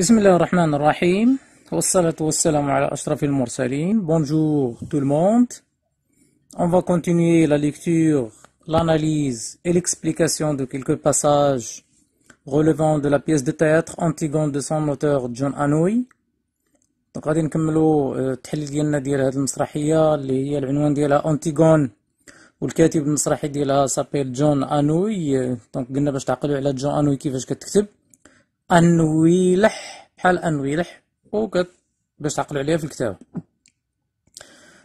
بسم الله الرحمن الرحيم والصلاة والسلام على أشرف المرسلين Bonjour tout le monde On va continuer la lecture, l'analyse et l'explication de quelques passages relevant de la pièce de théâtre Antigone de son auteur John Hanouy دونك غادي نكملو euh, التحليل ديالنا ديال هاد المسرحية اللي هي العنوان ديالها أنتيغون والكاتب المسرحي ديالها سابيل جون أنوي دونك قلنا باش تعقلو على جون أنوي كيفاش كتكتب أنويلح بحال أنويلح باش تعقلوا عليها في الكتابة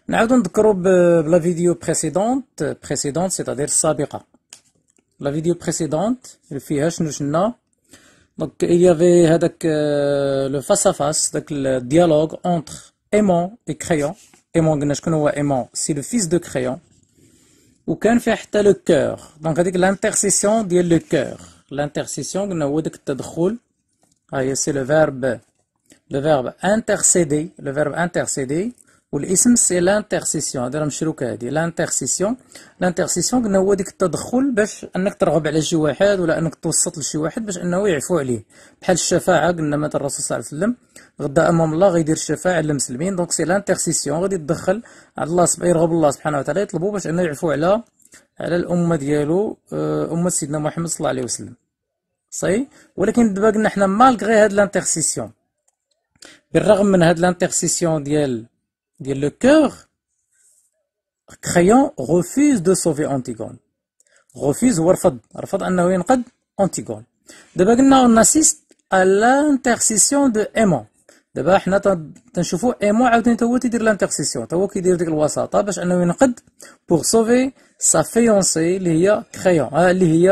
نعاودو نذكروا بلا فيديو بريسيدونت بريسيدونت سيتادير السابقة لا فيديو بريسيدونت اللي فيها شنو شنا دونك يافي هذاك لو فاس ا فاس داك الديالوغ اونتر ايمون اي كريون ايمون قلنا شكون هو ايمون سي لو فيس دو كريون وكان فيها حتى لو كور دونك هذيك لانترسيسيون ديال لو كور لانترسيسيون قلنا هو داك التدخل Ah, c'est le verbe, le verbe intercéder, le verbe intercéder, والاسم سي لانترسيسيون هذا راه مشروكه هذه لانترسيسيون لانترسيسيون هو ديك التدخل باش انك ترغب على شي واحد ولا انك توسط لشي واحد باش انه يعفو عليه بحال الشفاعه قلنا مثلا الرسول صلى الله عليه وسلم غدا امام الله غيدير الشفاعه للمسلمين دونك سي لانترسيسيون غادي تدخل على الله سبحانه يرغب الله سبحانه وتعالى يطلبوا باش انه يعفو على على الامه ديالو امه سيدنا محمد صلى الله عليه وسلم صاي ولكن دابا قلنا حنا مالغري هاد لانترسيسيون بالرغم من هاد لانترسيسيون ديال ديال لو كور كريون غوفيز دو سوفي انتيغون غوفيز هو رفض رفض انه ينقد انتيغون دابا قلنا اون اسيست لانتيرسيسيون دو ايمون دابا حنا تنشوفو ايمون عاوتاني تا هو تيدير لانترسيسيون تا هو كيدير ديك الوساطه باش انه ينقد بوغ سوفي سا فيونسي اللي هي كريون اللي هي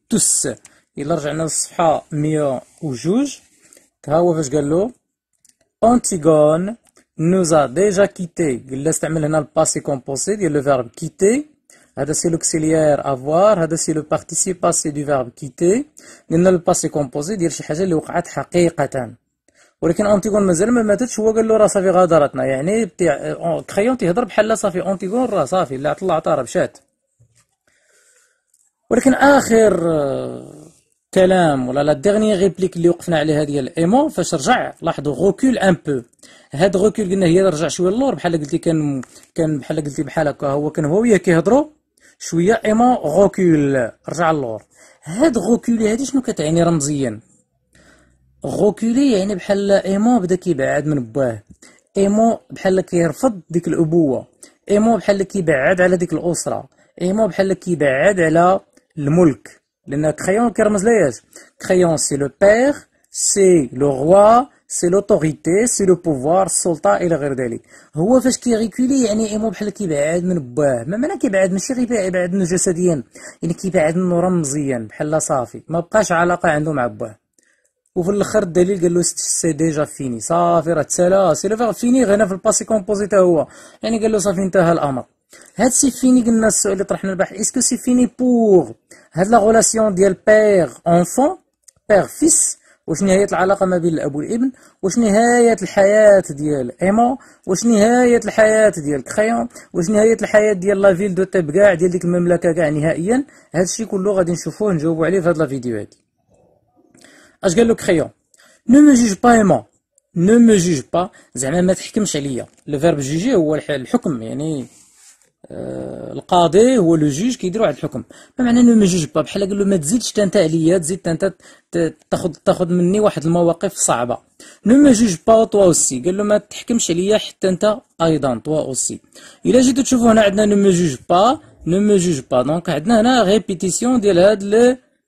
تس إلا رجعنا للصفحة مية وجوج ها هو فاش قال له أنتيغون نوزا ديجا كيتي قال استعمل هنا الباسي كومبوسي ديال لو فيرب كيتي هذا سي لوكسيليير افوار هذا سي لو بارتيسيب باسي دو فيرب كيتي قلنا الباسي كومبوزي ديال شي حاجة اللي وقعت حقيقة ولكن أنتيغون مازال ما ماتتش هو قال له راه صافي غادرتنا يعني بتاع كريون تيهضر بحال صافي أنتيغون راه صافي اللي طلع عطا راه مشات ولكن اخر آه، كلام ولا لا ديغني ريبليك اللي وقفنا عليها ديال ايمون فاش رجع لاحظوا غوكول ان بو هاد غوكول قلنا هي رجع شويه للور بحال قلتي كان كان بحال قلتي بحال هكا هو كان هو وياه كيهضروا شويه ايمون غوكول رجع للور هاد غوكولي هادي شنو كتعني رمزيا غوكولي يعني بحال ايمون بدا كيبعد من باه ايمون بحال كيرفض ديك الابوه ايمون بحال كيبعد على ديك الاسره ايمون بحال كيبعد على الملك لأن كريون كيرمز لياش كريون سي لو بير سي لو روا سي لوتوريتي سي لو بوفوار السلطه الى غير ذلك هو فاش كيغيكولي يعني ايمو بحال كيبعد من باه ما معنى كيبعد ماشي غير كيبعد من جسديا يعني كيبعد منه رمزيا بحال صافي ما بقاش علاقه عنده مع باه وفي الاخر الدليل قال له سي ديجا فيني صافي راه تسالا سي لو فيني غير في الباسي كومبوزي هو يعني قال له صافي انتهى الامر هاد سيفيني قلنا السؤال اللي طرحنا البحث اسكو سيفيني بور هاد لا غولاسيون ديال بير انفون بير فيس واش نهاية العلاقة ما بين الأب والابن واش نهاية الحياة ديال إيمون واش نهاية الحياة ديال كخيون واش نهاية الحياة ديال لا فيل دو تيب كاع ديال ديك المملكة كاع نهائيا هادشي كله غادي نشوفوه نجاوبو عليه في هاد لا فيديو هادي اش قال له كخيون نو مو جوج با إيمون نو مو جوج با زعما ما تحكمش عليا الفيرب جوجي هو الحكم يعني آه، القاضي هو لو جوج كيدير واحد الحكم ما معنى انه ما جوج با بحال قال له ما تزيدش انت عليا تزيد انت تاخذ تاخذ مني واحد المواقف صعبه لو ما جوج با توا اوسي قال له ما تحكمش عليا حتى انت ايضا توا اوسي الا جيتو تشوفوا هنا عندنا لو ما جوج با لو ما جوج با دونك عندنا هنا ريبيتيسيون ديال هاد لو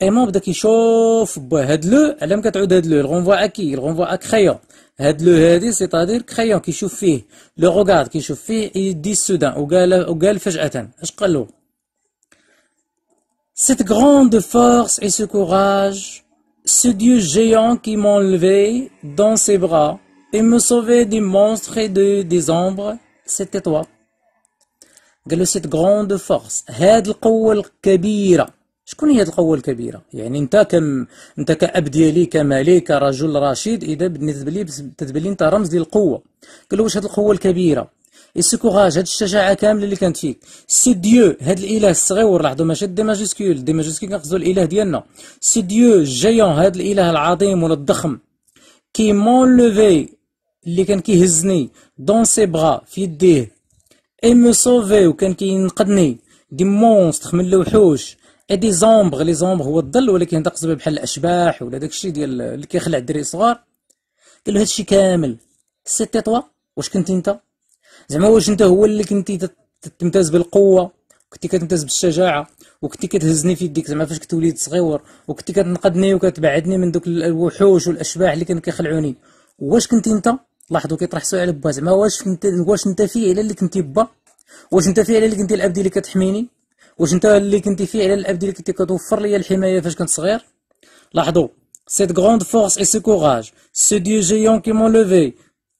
قيمون بدا كيشوف با هاد لو علام كتعود هاد لو الغونفوا اكي الغونفوا اك خيون هاد لو هادي سيتادير كخيون كيشوف فيه لو Cette grande force et ce courage, ce Dieu géant qui enlevé dans ses bras et me sauvé des monstres et de, des ombres, c'était toi. cette grande force, هاد شكون هي القوة الكبيرة؟ يعني أنت كم أنت كأب ديالي كمالي كرجل رشيد إذا بالنسبة لي لي أنت رمز للقوة قال له واش هذه القوة الكبيرة؟ السي كوغاج هاد الشجاعة كاملة اللي كانت فيك سي ديو هذا الإله الصغير لاحظوا ماشي دي ماجيسكيول دي ماجيسكيول كنقصدوا الإله ديالنا سي ديو جيون هذا الإله العظيم ولا الضخم كي مون لوفي اللي كان كيهزني دون سي بغا في يديه اي مو سوفي وكان كينقذني دي مونستر من الوحوش دي زومبغ لي زومبغ هو الظل ولكن تقصد بحال الاشباح ولا داكشي ديال اللي كيخلع الدراري الصغار قال له هادشي كامل سيتي توا واش كنت انت زعما واش انت هو اللي كنتي تمتاز بالقوه كنتي كتمتاز بالشجاعه وكنتي كتهزني في يديك زعما فاش كنت وليد صغير وكنتي كتنقدني وكتبعدني من دوك الوحوش والاشباح اللي كانوا كيخلعوني واش كنت انت لاحظوا كيطرح سؤال با زعما واش انت واش انت فعلا اللي كنتي با واش انت فعلا اللي كنتي الاب اللي كتحميني واش انت اللي كنتي فيه على الاب ديالك كنتي كتوفر ليا الحمايه فاش كنت صغير لاحظوا سيت غروند فورس اي سي كوراج سي دي جيون كي مون لوفي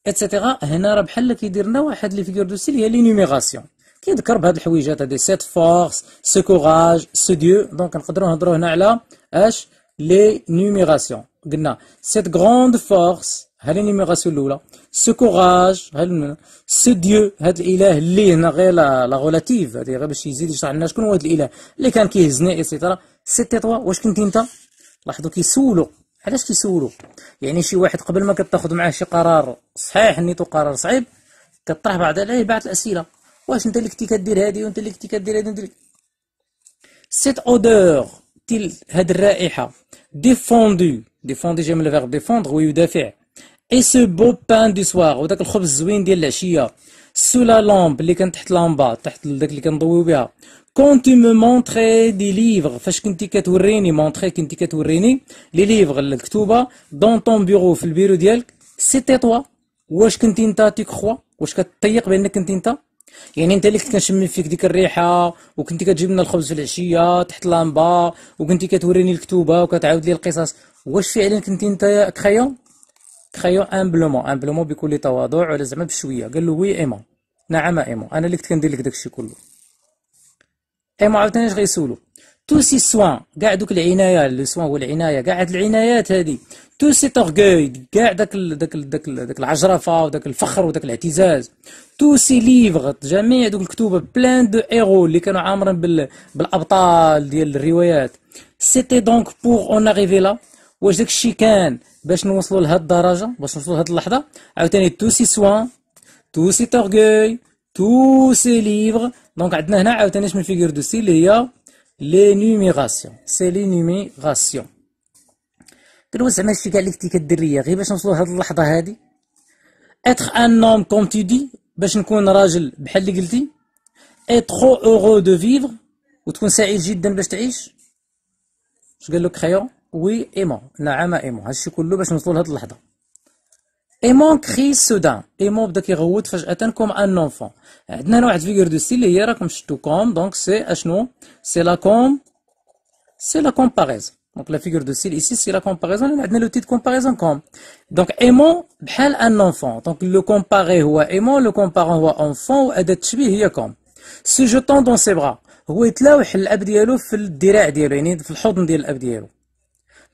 etc هنا راه بحال اللي كيدير لنا واحد لي فيغور دو سيل هي لي نيميراسيون كيذكر بهاد الحويجات هادي سيت فورس سو كوراج سو ديو دونك نقدروا نهضروا هنا على اش لي نيميراسيون قلنا سيت غروند فورس هل انيميغاسيون الاولى سو كوراج هل سو ديو هذا الاله اللي هنا غير لا غولاتيف هذه غير باش يزيد يشرح لنا شكون هو هذا الاله اللي كان كيهزنا ايتترا سيتي توا واش كنت انت لاحظوا كيسولوا علاش كيسولوا يعني شي واحد قبل ما كتاخذ معاه شي قرار صحيح نيتو قرار صعيب كطرح بعض عليه بعض الاسئله واش انت اللي كنتي كدير هذه وانت اللي كنتي كدير هذه ندير سيت اودور تل هاد الرائحه ديفوندو ديفوندو جيم لو فيرب ديفوندر ويدافع اي سو بو بان دو سواغ وداك الخبز الزوين ديال العشيه سو لا لامب اللي كانت تحت لامبا تحت داك اللي كنضويو بها كونتي مو مونطري دي ليفغ فاش كنتي كتوريني مونتخي كنتي كتوريني لي ليفغ الكتوبه دون طون بيرو في البيرو ديالك سيتي توا واش كنتي انت تيكخوا واش كتطيق بانك كنتي انت يعني انت اللي كنت كنشمم فيك ديك الريحه وكنتي كتجيب لنا الخبز في العشيه تحت لامبا وكنتي كتوريني الكتوبه وكتعاود لي القصص واش فعلا كنتي انت كخيا كريو امبلومون امبلومون بكل تواضع ولا زعما بشويه قال له وي ايمون نعم ايمون انا اللي كنت كندير لك داكشي كله ايمون عاوتاني اش غيسولو تو سي سوان كاع دوك العنايه لو سوان والعنايه كاع هاد العنايات هادي تو سي تورغوي كاع داك داك داك داك العجرفه وداك الفخر وداك الاعتزاز تو سي ليفغ جميع دوك الكتب بلان دو ايرو اللي كانوا عامرين بال بالابطال ديال الروايات سيتي دونك بور اون اريفي لا واش داك الشيء كان باش نوصلوا لهاد الدرجه باش نوصلوا لهاد اللحظه عاوتاني تو سي سوان تو سي تورغوي تو سي ليفغ دونك عندنا هنا عاوتاني شنو الفيغور دو سي اللي هي لي نيميغاسيون سي لي نيميغاسيون كنقول زعما شتي كاع اللي كنتي كدير ليا غير باش نوصلوا لهاد اللحظه هادي اتخ ان نوم كوم تي دي باش نكون راجل بحال اللي قلتي اترو اورو دو فيفغ وتكون سعيد جدا باش تعيش اش قال لك خيو وايمون نعم ايمون هادشي كله باش نوصلوا لهاد اللحظة ايمون كري سودان ايمون بدا كيغوت فجأة كوم ان اونفون عندنا هنا واحد فيغور دو ستيل اللي هي راكم شفتو كوم دونك سي اشنو سي لا كوم سي لا كومباريزون دونك لا فيغور دو ستيل ايسي سي لا كومباريزون عندنا لو تيت كومباريزون كوم دونك ايمون بحال ان اونفون دونك لو كومباري هو ايمون لو كومبارون هو اونفون واداة التشبيه هي كوم سي جو طون دون سي برا هو يتلاوح الاب ديالو في الذراع ديالو يعني في الحضن ديال الاب ديالو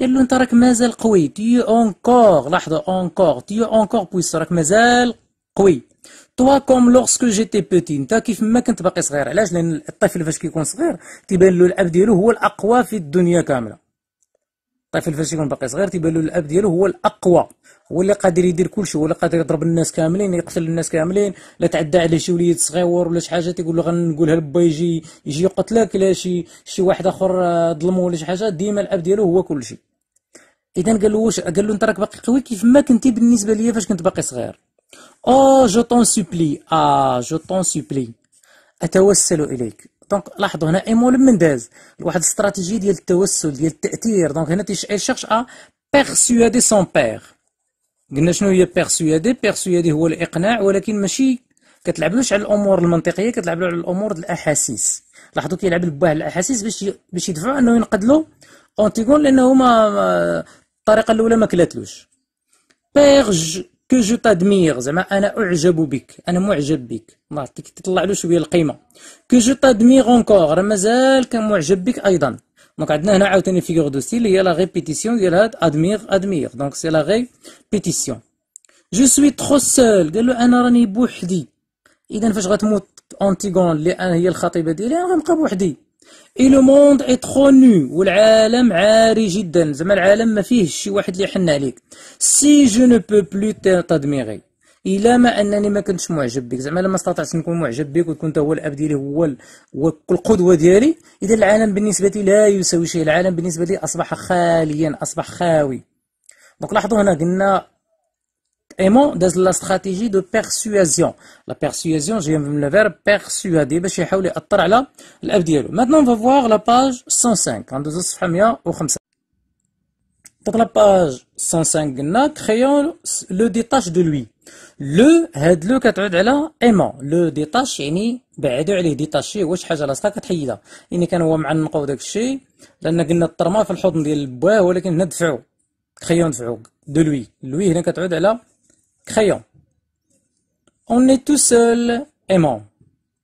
قال له انت راك مازال قوي تي اونكور لحظه اونكور تي اونكور بويس راك مازال قوي توا كوم لوغسكو جيتي بوتي انت كيف ما كنت باقي صغير علاش لان الطفل فاش كيكون صغير تيبان له الاب ديالو هو الاقوى في الدنيا كامله الطفل فاش يكون باقي صغير تيبان له الاب ديالو هو الاقوى هو اللي قادر يدير كلشي هو اللي قادر يضرب الناس كاملين يقتل الناس كاملين لا تعدى على شي وليد صغير ولا شي حاجه تيقول له غنقولها لبا يجي يجي يقتلك لا شي شي واحد اخر آه، ظلمه ولا شي حاجه ديما الاب ديالو هو كلشي اذا قال له واش قال له انت راك باقي قوي كيف ما كنتي بالنسبه ليا فاش كنت باقي صغير او جو تون سوبلي اه جو تون سوبلي اتوسل اليك دونك لاحظوا هنا ايمون من داز واحد الاستراتيجيه ديال التوسل ديال التاثير دونك هنا تيشعل شيرش ا بيرسوادي سون بير قلنا شنو هي بيرسوادي بيرسوادي هو الاقناع ولكن ماشي كتلعبلوش على الامور المنطقيه كتلعبلو على الامور الاحاسيس لاحظوا كيلعب بواحد الاحاسيس باش باش يدفعوا انه ينقدلو اونتيغون لانه هما الطريقة الأولى ما كلاتلوش بيغ كو جو تادمير زعما أنا أعجب بك أنا معجب بك الله يعطيك تطلع له شوية القيمة كو جو تادمير أونكور راه مازال كان معجب بك أيضا دونك عندنا هنا عاوتاني فيغور دو ستيل هي لا ريبيتيسيون ديال هاد أدمير أدمير دونك سي لا ريبيتيسيون جو سوي تخو سول قال له أنا راني بوحدي إذا فاش غتموت أونتيغون اللي أنا هي الخطيبة ديالي أنا غنبقى بوحدي اي لو موند اي ترو نو والعالم عاري جدا زعما العالم ما فيهش شي واحد اللي يحن عليك سي جو نو بو بلو تادميغي الا ما انني ما كنتش معجب بك زعما لما استطعت نكون معجب بك وكنت هو الاب ديالي هو هو القدوه ديالي اذا العالم بالنسبه لي لا يساوي شيء العالم بالنسبه لي اصبح خاليا اصبح خاوي دونك لاحظوا هنا قلنا aimant dans la stratégie de persuasion. La persuasion, j'ai le verbe persuader, Maintenant, on va voir la page 105. Donc la page 105 créons le détache de lui. le, هاد لو كتعود على ايمون لو détaché. يعني est عليه ديطاشي واش حاجه لاصقه يعني كان هو قلنا في الحضن ديال ولكن هنا هنا كتعود على Crayon. On est tout seul aimant.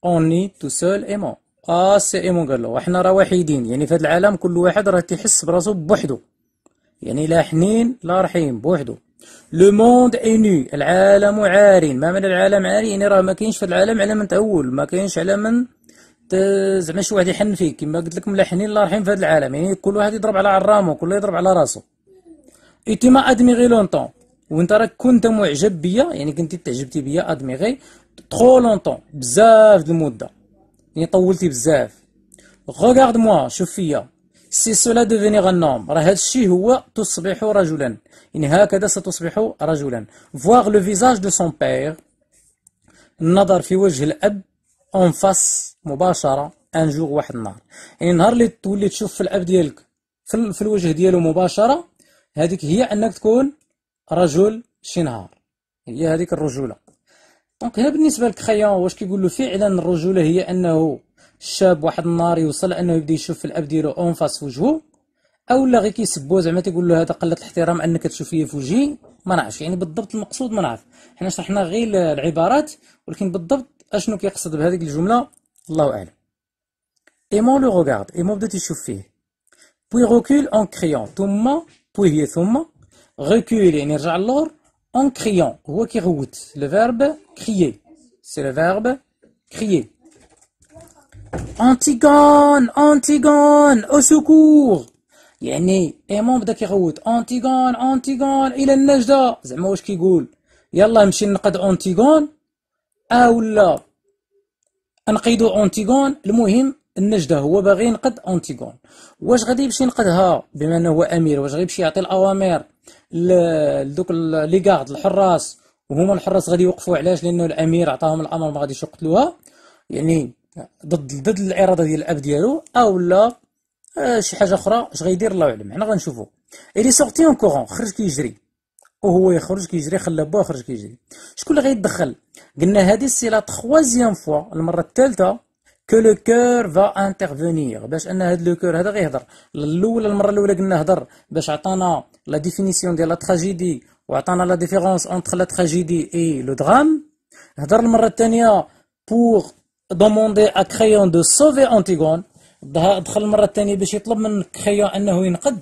On est tout seul aimant. اه سي ايمون قال له احنا راه وحيدين يعني في هذا العالم كل واحد راه تيحس براسو بوحدو يعني لا حنين لا رحيم بوحدو لو موند اي نو العالم عار ما معنى العالم عار يعني راه ما كاينش في العالم على من تأول ما كاينش على من زعما شي واحد يحن فيه كما قلت لكم لا حنين لا رحيم في هذا العالم يعني كل واحد يضرب على عرامو كل يضرب على راسو اي تي ما ادميغي لونطون وانت راك كنت معجب بيا يعني كنت تعجبتي بيا ادميغي ترو لونطون بزاف د المده يعني طولتي بزاف غوغارد موا شوف فيا سي سولا دوفينيغ ان نوم راه هذا الشيء هو تصبح رجلا يعني هكذا ستصبح رجلا فواغ لو فيزاج دو سون بير النظر في وجه الاب اون فاس مباشره ان جور واحد النهار يعني النهار اللي تولي تشوف في الاب ديالك في, الوجه ديالو مباشره هذيك هي انك تكون رجل شي نهار هي هذيك الرجوله دونك هنا بالنسبه لك خيان واش كيقول له فعلا الرجوله هي انه الشاب واحد النهار يوصل انه يبدا يشوف الاب ديالو اون فاس في وجهه او لا غير كيسبوه زعما تيقول له هذا قله الاحترام انك تشوف ليا في وجهي ما نعرفش يعني بالضبط المقصود ما نعرف حنا شرحنا غير العبارات ولكن بالضبط اشنو كيقصد بهذيك الجمله الله اعلم ايمو لو غوغارد ايمو بدا تيشوف فيه بوي غوكول اون كريون ثم بوي هي ثم recule et nerja alors en criant. Wakirout, le verbe crier. C'est le verbe crier. Antigone, Antigone, au secours. il a et membre de Kirout. Antigone, Antigone, il est C'est moi qui goule. Yallah, m'chin n'a pas Antigone. Aoula. Anqidou Antigone, le mouhim, النجدة هو باغي ينقد أنتيغون واش غادي يمشي ينقدها بما أنه هو أمير واش غادي يمشي يعطي الأوامر لدوك لي كارد الحراس وهما الحراس غادي يوقفوا علاش لأنه الأمير عطاهم الأمر ما غاديش يقتلوها يعني ضد ضد الإرادة ديال الأب ديالو أو لا آه، شي حاجة أخرى اش غيدير الله أعلم حنا غنشوفو إلي سورتي أون كورون خرج كيجري وهو يخرج كيجري خلى بوه خرج كيجري شكون اللي غيتدخل قلنا هذه سي لا تخوازيام فوا المره الثالثه كو لو كور فا انترفونيغ باش ان هاد لو كور هذا غيهضر الاول المره الاولى قلنا هضر باش عطانا لا ديفينيسيون ديال لا تراجيدي وعطانا لا ديفيرونس اونتر لا تراجيدي اي لو درام هضر المره الثانيه بور دوموندي ا كريون دو سوفي انتيغون دخل المره الثانيه باش يطلب من كريون انه ينقد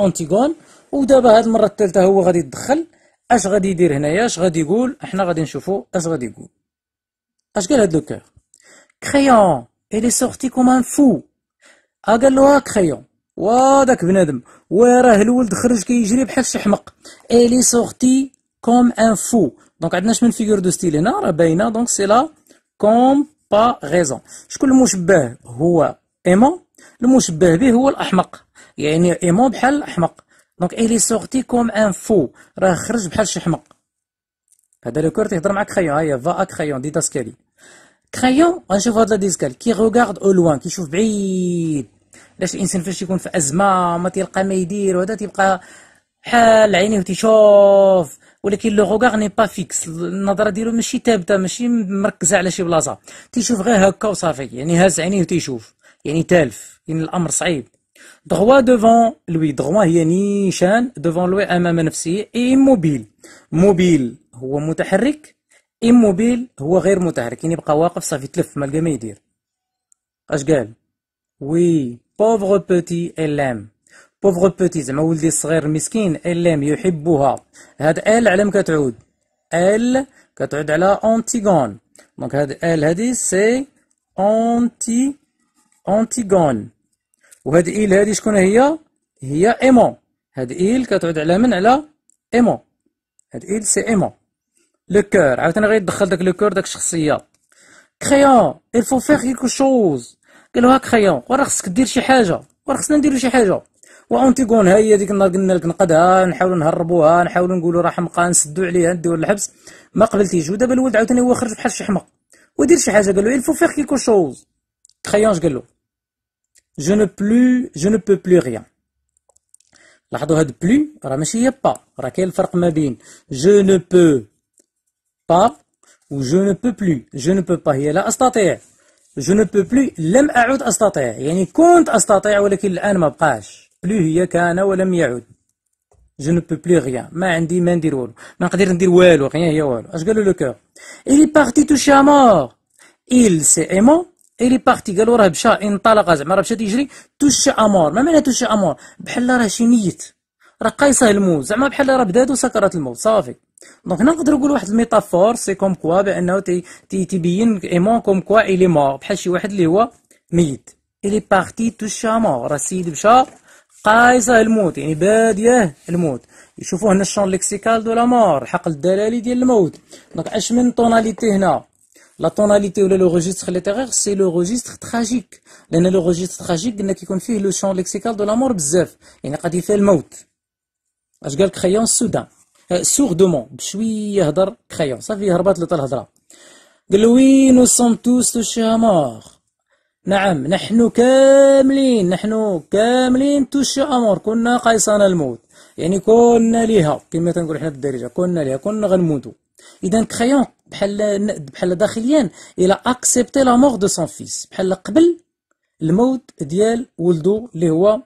انتيغون ودابا هاد المره الثالثه هو غادي يتدخل اش غادي يدير هنايا اش غادي يقول احنا غادي نشوفوا اش غادي يقول اش قال هاد لو كور كريون إلي سورتي كومان فو أقال له كريون وداك بنادم وراه الولد خرج كيجري بحال شي حمق إلي سورتي كوم ان فو دونك عندنا شمن فيغور دو ستيل هنا راه باينه دونك سي لا كومباريزون شكون المشبه هو ايمون المشبه به هو الاحمق يعني ايمون بحال الاحمق دونك الي سورتي كوم ان فو راه خرج بحال شي حمق هذا لو كور تيهضر معاك خيون هيا فا اك خيون ديداسكالي كرايون غنشوف هاد لا ديسكال كي غوغارد او لوان كيشوف بعيد علاش الانسان فاش يكون في ازمه ما تيلقى ما يدير وهذا تيبقى حال عينيه وتيشوف ولكن لو غوغار ني با فيكس النظره ديالو ماشي ثابته ماشي مركزه على شي بلاصه تيشوف غير هكا وصافي يعني هاز عينيه وتيشوف يعني تالف يعني الامر صعيب دغوا دوفون لوي دغوا هي نيشان دوفون لوي امام نفسه اي موبيل موبيل هو متحرك اموبيل هو غير متحرك يعني يبقى واقف صافي تلف مالقى ما يدير اش قال وي بوفغ بوتي إلام بوفغ بوتي زعما ولدي الصغير المسكين إلام يحبها هاد ال علم كتعود ال كتعود على أونتيغون دونك هاد ال هادي سي أونتي أونتيغون وهاد إيل هادي شكون هي هي إيمون هاد إيل كتعود على من على إيمون هاد إيل سي إيمون لو كور عاوتاني غيدخل داك لو كور داك الشخصيه كخيون الفو فيغ كيلكو شوز قالوها كخيون وراه خصك دير شي حاجه وراه خصنا نديرو شي حاجه وانتيغون ها هي ديك النهار قلنا لك نقدها نحاولوا نهربوها نحاولوا نقولوا راه حمقى نسدو عليها نديو الحبس ما قبلتيش ودابا الولد عاوتاني هو خرج بحال شي حمق ودير شي حاجه قالو له الفو فيغ كيلكو شوز كخيون قالو له جو نو بلو جو نو بو بلو غيان لاحظوا هاد بلو راه ماشي هي با راه كاين الفرق ما بين جو نو بو طاب وجو نو بو بلو جو نو بو با هي لا أستطيع جو نو بو بلو لم أعد أستطيع يعني كنت أستطيع ولكن الآن ما بقاش بلو هي كان ولم يعد جو نو بو بلو غيان ما عندي ما ندير والو ما نقدر ندير والو غير هي والو اش قالوا لو كور إلي بارتي توشي مور إل سي إيمون إلي بارتي قالوا راه مشى انطلق زعما راه مشى تيجري توشي أمور ما معنى توشي أمور بحال راه شي نيت راه قايصه الموت زعما بحال راه بدات وسكرت الموت صافي دونك هنا نقدر نقول واحد الميتافور سي كوم كوا بانه تي تي تبين ايمون كوم كوا الي مور بحال شي واحد اللي هو ميت الي بارتي توشا مور راه السيد مشى قايصه الموت يعني باديه الموت يشوفوا هنا الشون ليكسيكال دو لا مور الحقل الدلالي ديال الموت دونك اش من طوناليتي هنا لا طوناليتي ولا لو روجيستر ليتيرير سي لو روجيستر تراجيك لان لو روجيستر تراجيك قلنا كيكون فيه لو شون ليكسيكال دو لا مور بزاف يعني فيه الموت اش قالك خيون السودان أه، سوغدومون بشويه يهضر كخيون صافي هربات له الهضره قال له وين وصم توس شامور نعم نحن كاملين نحن كاملين تو امور كنا قيصان الموت يعني كنا ليها كما تنقول حنا بالدارجه كنا ليها كنا غنموتو اذا كخيون بحال بحال داخليا الى اكسبتي لا مور دو سون فيس بحال قبل الموت ديال ولدو اللي هو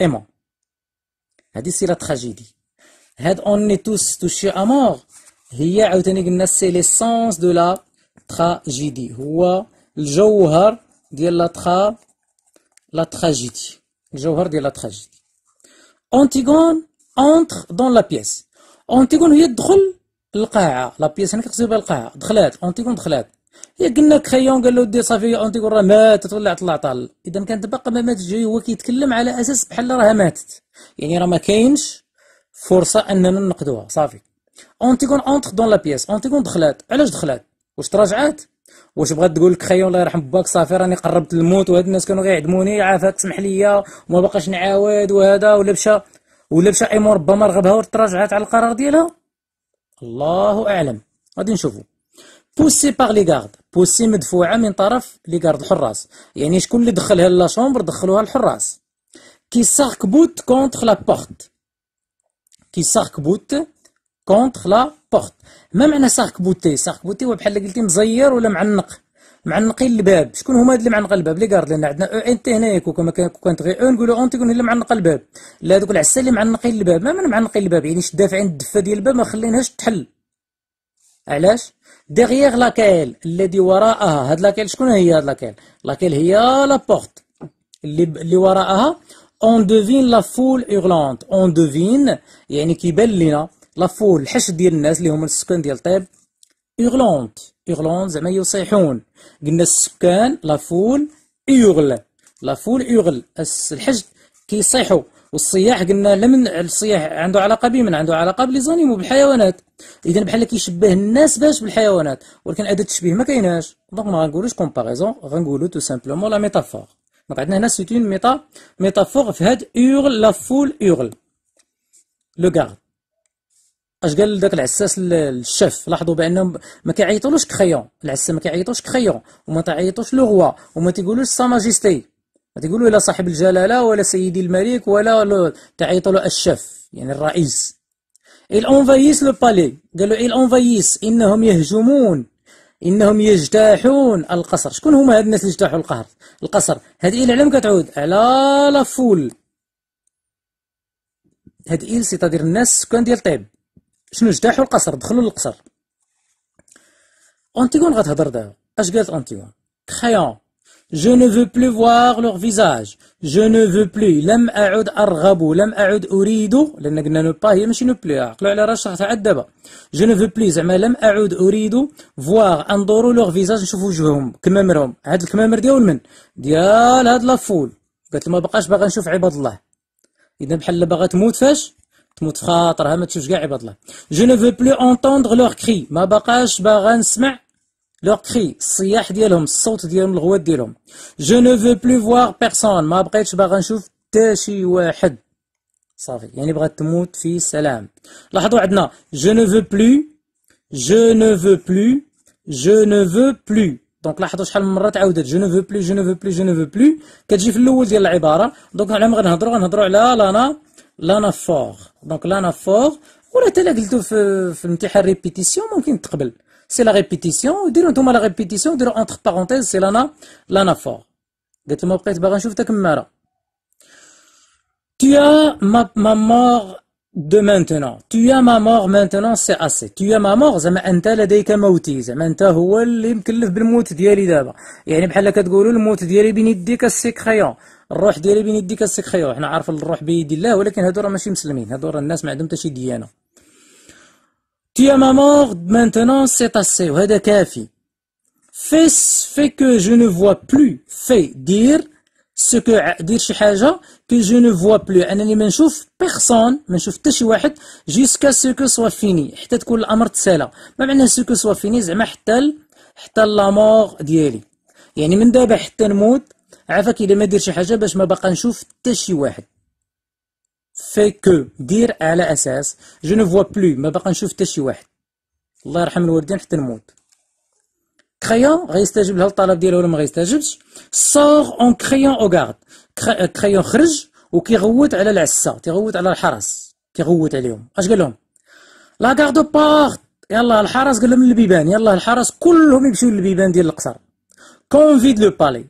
ايمون هذه سيره تراجيدي هاد اوني توس توشي امور هي عاوتاني قلنا سي ليسونس دو لا تراجيدي هو الجوهر ديال لا ترا لا تراجيدي الجوهر ديال لا تراجيدي اونتيغون اونتر دون لا بيس اونتيغون هي تدخل القاعة لا بيس هنا كنقصد بها القاعة دخلات اونتيغون دخلات هي قلنا كريون قال له دي صافي اونتيغون راه ماتت طلع طال اذا كانت باقا ما ماتش جاي هو كيتكلم على اساس بحال راها ماتت يعني راه ما كاينش فرصه اننا ننقدوها صافي اونتيغون اونتخ دون لا بيس اونتيغون دخلات علاش دخلات واش تراجعات واش بغات تقول لك خيو الله يرحم باك صافي راني قربت الموت وهاد الناس كانوا غيعدموني عافاك سمح ليا وما باقاش نعاود وهذا ولا مشى ولا مشى ايمو ربما رغبها وتراجعات على القرار ديالها الله اعلم غادي نشوفوا بوسي باغ لي غارد بوسي مدفوعه من طرف لي غارد الحراس يعني شكون اللي دخلها لا شومبر دخلوها الحراس كي ساركبوت كونتر لا بورت كي ساركبوت كونتر لا بورت ما معنى ساركبوتي ساركبوتي هو بحال قلتي مزير ولا معنق معنقين الباب شكون هما اللي معنق الباب لي كارد لان عندنا او e ان تي هنايا كو كانت غير او e نقولو اون e تيكون اللي معنق الباب لا دوك العسا اللي معنقين الباب ما من معنقين الباب يعني دافعين الدفه ديال الباب ما خليناهاش تحل علاش ديغيغ لاكيل الذي وراءها هاد لاكيل شكون هي هاد لاكيل لاكيل هي لا اللي اللي وراءها اون دوفين لا فول اورلانت اون دوفين يعني كيبان لينا لا فول الحش ديال الناس اللي هما السكان ديال طيب اورلانت اورلانت زعما يصيحون قلنا السكان لا فول يغل لا فول يغل الحشد كيصيحوا والصياح قلنا لمن الصياح عنده علاقه بمن عنده علاقه بلي زانيمو بالحيوانات اذا بحال كيشبه الناس باش بالحيوانات ولكن اداه التشبيه ما كايناش دونك ما غنقولوش كومباريزون غنقولو تو سامبلومون لا ميتافور دونك عندنا هنا سيت اون ميتا ميتافور في هاد اورل لا فول اورل لو كارد اش قال داك العساس الشاف لاحظوا بانهم ما كيعيطولوش كخيون العساس ما كيعيطوش كخيون وما تعيطوش لو روا وما تيقولوش سا ماجيستي ما تيقولوا لا صاحب الجلاله ولا سيدي الملك ولا تعيطوا له الشاف يعني الرئيس il envahissent le palais قالوا il إيه envahissent انهم يهجمون إنهم يجتاحون القصر شكون هما هاد الناس اللي يجتاحوا القهر القصر هاد إيل علم كتعود على لا فول هاد إيل سيتادير الناس كان ديال طيب شنو اجتاحوا القصر دخلوا للقصر أونتيغون غتهضر دابا أش قالت أونتيغون كريون Je ne veux plus voir leur visage. Je ne veux plus. لم أعد أرغب. لم أعد أريد. لأن قلنا نو با هي ماشي نو بلو عقلوا على راس شخص تاع دابا. Je ne veux plus زعما لم أعد أريد voir أندور leur visage نشوف وجوههم كمامرهم. هاد الكمامر ديال من؟ ديال هاد لافول. قالت ما بقاش باغا نشوف عباد الله. إذا بحال باغا تموت فاش؟ تموت في خاطرها ما تشوفش كاع عباد الله. Je ne veux plus entendre leur cri. ما بقاش باغا نسمع لو كري الصياح ديالهم الصوت ديالهم الغوات ديالهم جو نو فو بلو فواغ بيرسون ما بقيتش باغا نشوف حتى شي واحد صافي يعني بغات تموت في سلام لاحظوا عندنا جو نو فو بلو جو نو فو بلو جو نو فو بلو دونك لاحظوا شحال من مره تعاودت جو نو فو بلو جو نو فو بلو جو نو فو بلو كتجي في الاول ديال العباره دونك على ما غنهضروا غنهضروا على لانا لانا فور دونك لانا فور ولا تلا قلتو في, في الامتحان ريبيتيسيون ممكن تقبل سي لا ريبيتيسيون وديروا نتوما لا ريبيتيسيون وديروا انتر بارونتيز سي لانا لانا فور قالت لهم بقيت باغي نشوف تاك مرة Tu as ma, ma mort de maintenant. Tu as ma mort maintenant, c'est assez. Tu as ma mort, زعما أنت لديك موتي، زعما أنت هو اللي مكلف بالموت ديالي دابا. يعني بحال كتقولوا الموت ديالي بين يديك السيك الروح ديالي بين يديك السيك حنا عارف الروح بيد الله ولكن هادو راه ماشي مسلمين، هادو راه الناس ما عندهم حتى شي ديانة. Tu as ma mort, maintenant c'est assez, Fais fait que je ne vois plus, fait dire ce que dire que je ne vois plus. personne, jusqu'à ce que soit fini. ce que soit fini, حتى لا مور ديالي يعني من دابا حتى نموت عافاك الا ما دير شي حاجه باش ما باقى نشوف حتى شي واحد fait que dire à la asas je ne vois plus ما باقا نشوف حتى شي واحد الله يرحم الوالدين حتى نموت كريون غيستجيب لها الطلب ديالها ولا ما غيستجبش سور اون كريون او غارد كريون خرج وكيغوت على العسه تيغوت على الحرس كيغوت عليهم اش قال لهم لا غاردو بارت يلا الحرس قال لهم البيبان يلا الحرس كلهم يمشيو للبيبان ديال القصر كونفيد لو بالي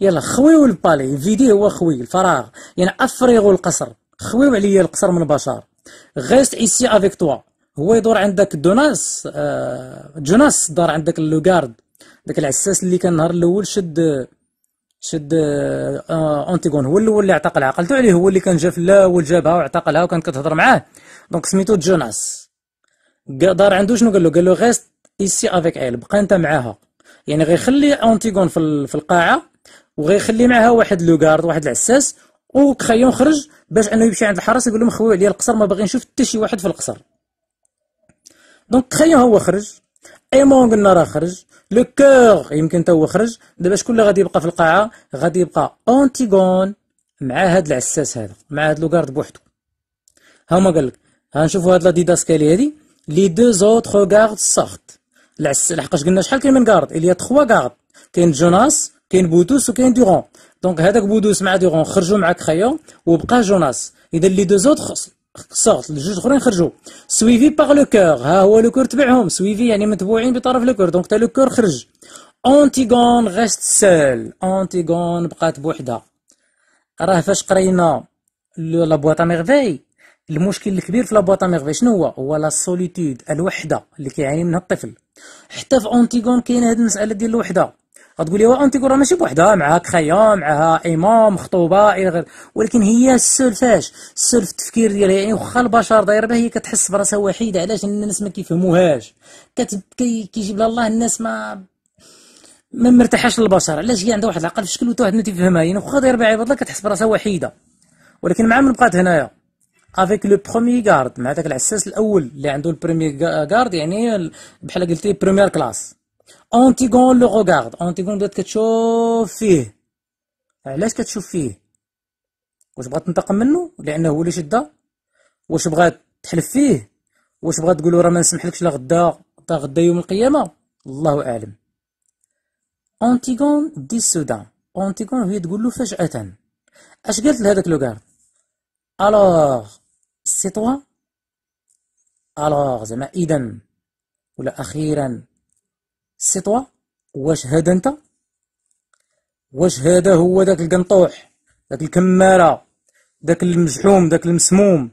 يلا خويو البالي فيديه هو خوي الفراغ يعني افرغوا القصر خويو عليا القصر من بشار غيست ايسي افيك توا هو يدور عندك دوناس آه جوناس دار عندك لوغارد داك العساس اللي كان النهار الاول شد شد آه انتيغون هو الاول اللي اعتقل عقلته عليه هو اللي كان جا في الاول جابها واعتقلها وكانت كتهضر معاه دونك سميتو جوناس دار عنده شنو قال له قال له غيست ايسي افيك ايل بقى انت معاها يعني غيخلي انتيغون في القاعه وغيخلي معها واحد لوغارد واحد العساس وكخيون خرج باش انه يمشي عند الحراس يقول لهم خويا ديال القصر ما باغي نشوف حتى شي واحد في القصر دونك خيون هو خرج ايمون قلنا راه خرج لو كور يمكن تا هو خرج دابا شكون اللي غادي يبقى في القاعه غادي يبقى اونتيغون مع هاد العساس هذا مع هاد لوغارد بوحدو ها هما قال لك ها نشوفوا هاد لا ديداسكالي هادي لي دو زوتر غارد سورت العس لحقاش قلنا شحال كاين من غارد اللي تخوا غارد كاين جوناس كاين بوتوس وكاين دورون دونك هذاك بودوس مع ديغون خرجوا مع خيا وبقى جوناس اذا لي دو زوت صغت الجوج اخرين خرجوا سويفي باغ لو كور ها هو لو كور تبعهم سويفي يعني متبوعين بطرف لو كور دونك تا لو كور خرج انتيغون غاست سول انتيغون بقات بوحدها راه فاش قرينا لا بواطا ميغفاي المشكل الكبير في لابواطا ميغفاي شنو هو هو لا سوليتود الوحده اللي كيعاني منها الطفل حتى في انتيغون كاين هذه المساله ديال الوحده غتقولي تقول ماشي بوحدها معها خيام معها امام خطوبه الى غير ولكن هي السول فاش السول في التفكير ديالها يعني واخا البشر داير بها هي كتحس براسها وحيده علاش الناس ما كيفهموهاش كتب... كيجيب لها الله الناس ما ما مرتاحاش للبشر علاش هي عندها واحد العقل في شكل واحد ما تيفهمها يعني واخا داير بها عباد الله كتحس براسها وحيده ولكن مع من بقات هنايا افيك لو برومي غارد مع داك العساس الاول اللي عنده البريمي غارد يعني بحال قلتي بريمير كلاس أنتيغون لو regarde. أنتيغون بدات كتشوف فيه. علاش كتشوف فيه؟ واش بغات تنتقم منه لانه هو اللي شدها؟ واش بغات تحلف فيه؟ واش بغات تقول له راه ما نسمحلكش لا غدا حتى غدا يوم القيامة؟ الله أعلم. أنتيغون دي السودان. أنتيغون هي تقول له فجأة. اش قالت لهذاك لو ألوغ سي توا؟ ألوغ زعما إذا ولا أخيرا طوا واش هذا انت واش هذا هو داك القنطوح داك الكمارة داك المزحوم داك المسموم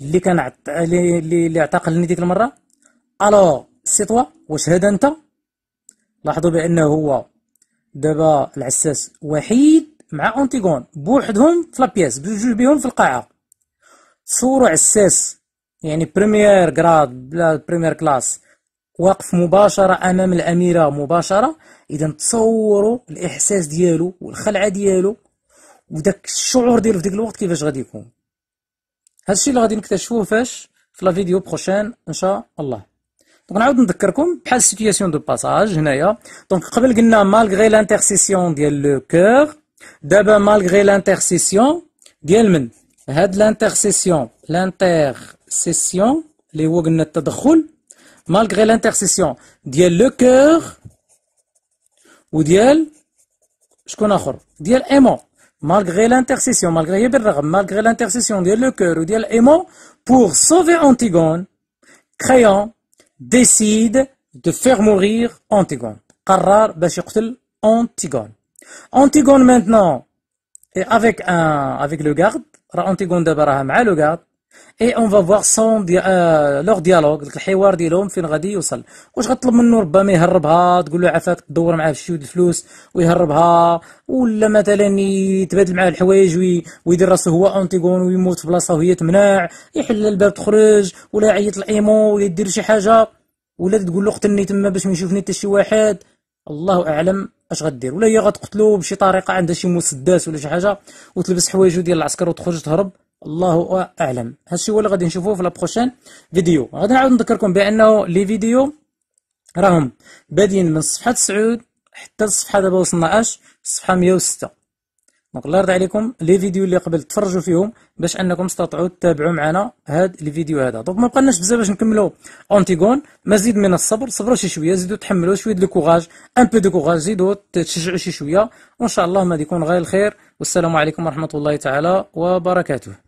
اللي كان عط... اللي اللي اعتقلني ديك المرة الو طوا واش هذا انت لاحظوا بانه هو دابا العساس وحيد مع اونتيغون بوحدهم في لابياس بجوج بيهم في القاعة صوروا عساس يعني بريمير غراد بلا بريمير كلاس واقف مباشرة أمام الأميرة مباشرة إذا تصوروا الإحساس ديالو والخلعة ديالو وداك الشعور ديالو في ديك الوقت كيفاش غادي يكون هادشي اللي غادي نكتشفوه فاش في لا فيديو بروشين ان شاء الله دونك نعاود نذكركم بحال سيتياسيون دو باساج هنايا دونك قبل قلنا مالغري لانتيرسيسيون ديال لو كور دابا مالغري لانتيرسيسيون ديال من هاد لانتيرسيسيون لانتيرسيسيون اللي هو قلنا التدخل malgré l'intercession ديال le كور وديال شكون اخر malgré l'intercession malgré malgré l'intercession le لو ou وديال ايمون pour sauver Antigone Créon décide de faire mourir Antigone Karar Antigone Antigone maintenant est avec un avec le garde Antigone d'Abraham le garde اي اون فافوار سون دي... آه... لوغ ديالوغ الحوار ديالهم فين غادي يوصل واش غطلب منه ربما يهربها تقول له عفاك تدور معاه في شي الفلوس ويهربها ولا مثلا يتبادل معاه الحوايج وي... ويدير راسو هو اونتيغون ويموت في بلاصه وهي تمنع يحل الباب تخرج ولا يعيط الايمو ولا يدير شي حاجه ولا تقول له قتلني تما باش ما يشوفني حتى شي واحد الله اعلم اش غدير ولا هي غتقتلو بشي طريقه عندها شي مسدس ولا شي حاجه وتلبس حوايجو ديال العسكر وتخرج تهرب الله اعلم هادشي هو اللي غادي نشوفوه في لابروشين فيديو غادي نعاود نذكركم بانه لي فيديو راهم بادين من صفحه 9 حتى الصفحه دابا وصلنا اش الصفحه 106 دونك الله يرضي عليكم لي فيديو اللي قبل تفرجوا فيهم باش انكم تستطيعوا تتابعوا معنا هاد الفيديو هذا دونك ما بقالناش بزاف باش نكملوا اونتيغون مزيد من الصبر صبروا شي شويه زيدوا تحملوا شويه دو كوراج ان بو دو كوراج زيدوا تشجعوا شي شويه وان شاء الله ما يكون غير الخير والسلام عليكم ورحمه الله تعالى وبركاته